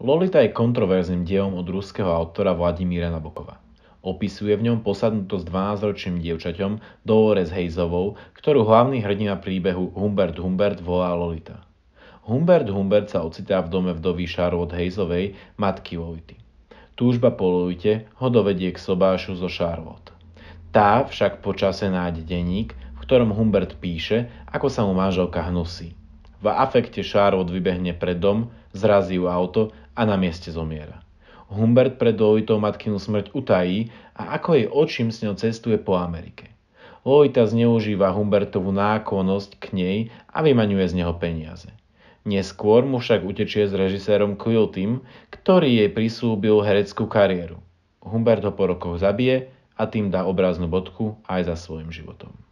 Lolita je kontroverzným dielom od ruského autora Vladimíra Nabokova. Opisuje v ňom posadnutosť 12-ročným dievčaťom Dolores Hejzovou, ktorú hlavný hrdina príbehu Humbert Humbert volá Lolita. Humbert Humbert sa ocitá v dome vdovy Charlotte Hejzovej, matky Lolity. Túžba po Lolite ho dovedie k sobášu zo Charlotte. Tá však počase nájde denník, v ktorom Humbert píše, ako sa mu manželka hnusí. V afekte Charlotte vybehne pred dom, zrazí ju auto a na mieste zomiera. Humbert pred Lolitou matkinu smrť utají a ako jej očím s ňou cestuje po Amerike. Lolita zneužíva Humbertovú nákonnosť k nej a vymaňuje z neho peniaze. Neskôr mu však utečie s režisérom Quiltim, ktorý jej prisúbil hereckú kariéru. Humbert ho po rokoch zabije a tým dá obraznú bodku aj za svojim životom.